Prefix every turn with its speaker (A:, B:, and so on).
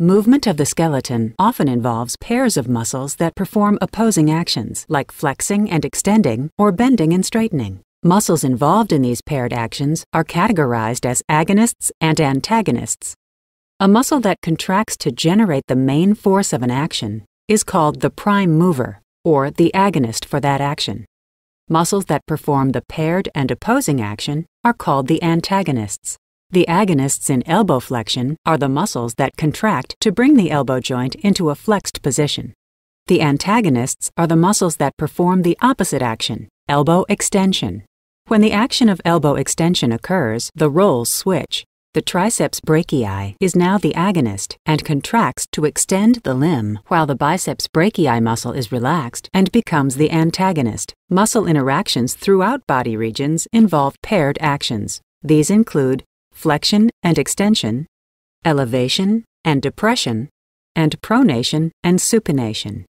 A: Movement of the skeleton often involves pairs of muscles that perform opposing actions, like flexing and extending or bending and straightening. Muscles involved in these paired actions are categorized as agonists and antagonists. A muscle that contracts to generate the main force of an action is called the prime mover, or the agonist for that action. Muscles that perform the paired and opposing action are called the antagonists. The agonists in elbow flexion are the muscles that contract to bring the elbow joint into a flexed position. The antagonists are the muscles that perform the opposite action, elbow extension. When the action of elbow extension occurs, the roles switch. The triceps brachii is now the agonist and contracts to extend the limb, while the biceps brachii muscle is relaxed and becomes the antagonist. Muscle interactions throughout body regions involve paired actions. These include flexion and extension, elevation and depression, and pronation and supination.